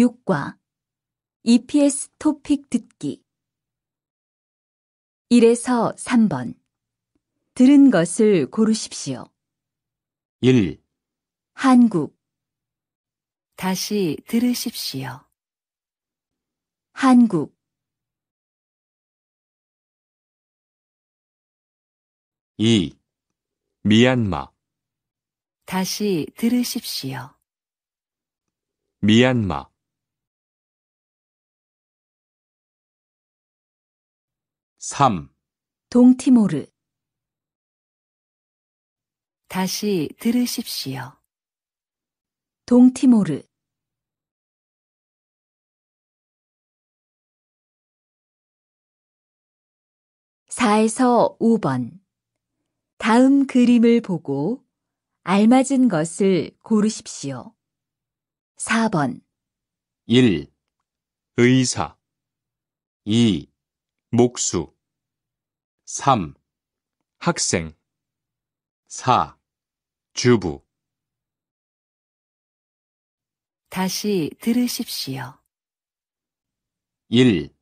6과 EPS 토픽 듣기 1에서 3번 들은 것을 고르십시오. 1. 한국 다시 들으십시오. 한국 2. 미얀마 다시 들으십시오. 미얀마 3. 동티모르 다시 들으십시오. 동티모르 4에서 5번 다음 그림을 보고 알맞은 것을 고르십시오. 4번 1. 의사 2. 목수 3. 학생 4. 주부 다시 들으십시오. 1.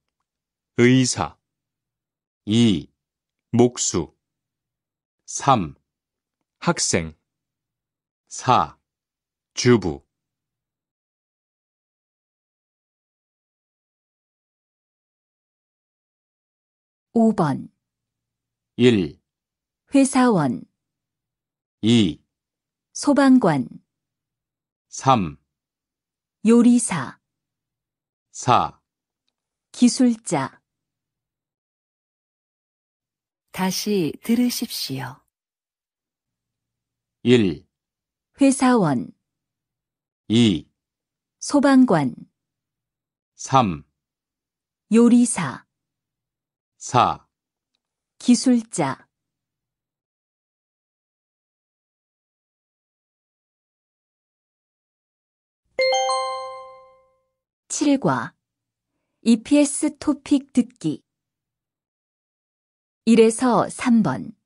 의사 2. 목수 3. 학생 4. 주부 5번 1, 회사원 2, 소방관 3, 요리사 4, 기술자 다시 들으십시오. 1, 회사원 2, 소방관 3, 요리사 4. 기술자 칠과 EPS 토픽 듣기 1에서 3번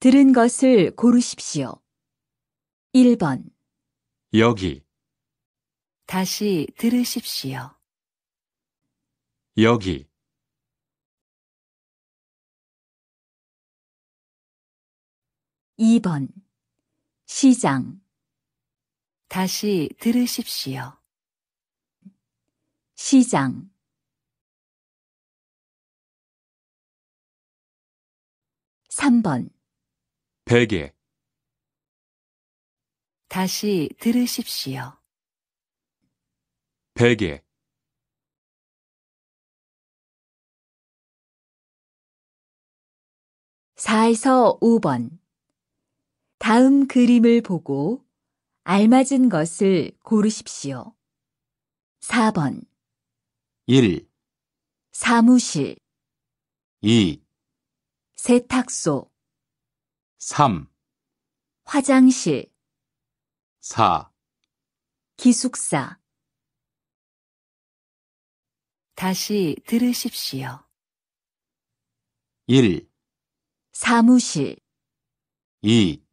들은 것을 고르십시오. 1번 여기 다시 들으십시오. 여기 2번 시장 다시 들으십시오. 시장 삼번 베개 다시 들으십시오. 베개 사에서5번 다음 그림을 보고 알맞은 것을 고르십시오. 4번 1, 사무실 2, 세탁소 3, 화장실 4. 기숙사 다시 들으십시오. 1, 사무실 2,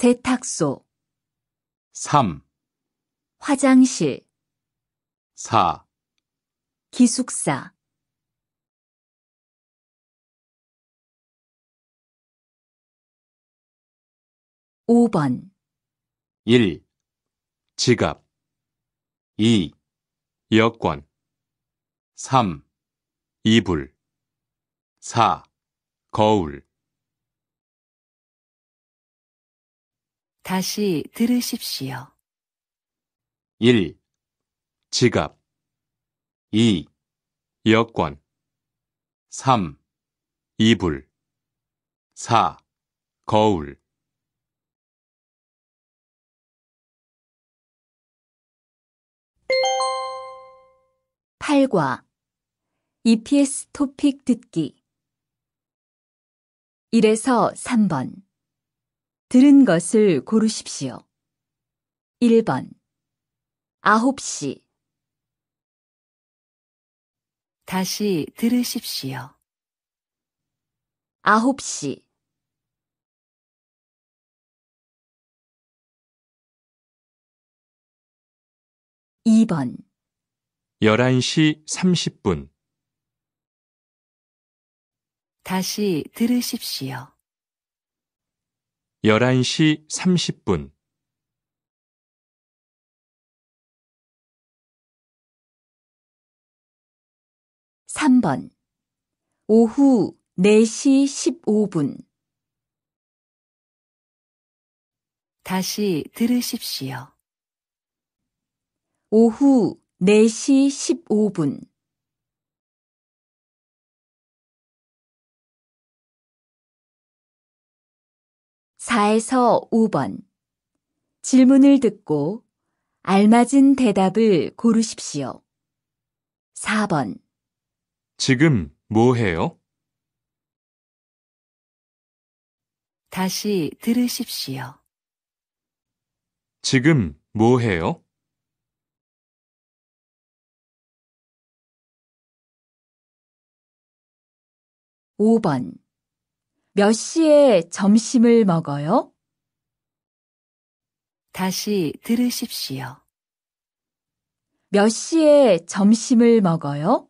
세탁소 3 화장실 4 기숙사 5번 1. 지갑 2. 여권 3. 이불 4. 거울 다시 들으십시오. 1. 지갑 2. 여권 3. 이불 4. 거울 8과 EPS 토픽 듣기 1에서 3번 들은 것을 고르십시오. 1번 아시 다시 들으십시오. 아시 이번 11시 30분. 다시 들으십시오. 11시 30분 3번 오후 4시 15분 다시 들으십시오. 오후 4시 15분 4에서 5번 질문을 듣고 알맞은 대답을 고르십시오. 4번 지금 뭐 해요? 다시 들으십시오. 지금 뭐 해요? 5번 몇 시에 점심을 먹어요? 다시 들으십시오. 몇 시에 점심을 먹어요?